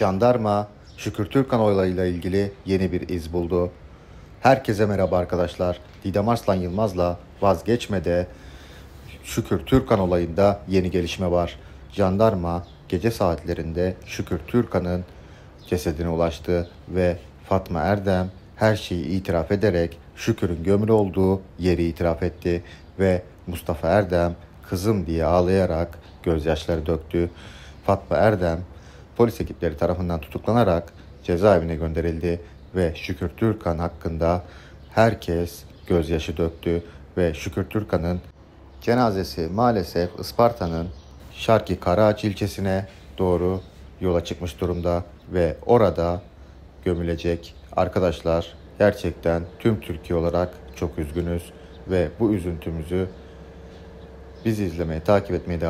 jandarma Şükür Türkan olayıyla ilgili yeni bir iz buldu. Herkese merhaba arkadaşlar. Didem Arslan Yılmaz'la vazgeçmede Şükür Türkan olayında yeni gelişme var. Jandarma gece saatlerinde Şükür Türkan'ın cesedine ulaştı ve Fatma Erdem her şeyi itiraf ederek Şükür'ün gömülü olduğu yeri itiraf etti ve Mustafa Erdem kızım diye ağlayarak gözyaşları döktü. Fatma Erdem polis ekipleri tarafından tutuklanarak cezaevine gönderildi ve Şükür Türkan hakkında herkes gözyaşı döktü ve Şükür Türkan'ın cenazesi maalesef Isparta'nın Şarki Karaağaç ilçesine doğru yola çıkmış durumda ve orada gömülecek arkadaşlar gerçekten tüm Türkiye olarak çok üzgünüz ve bu üzüntümüzü bizi izlemeye takip etmeye devam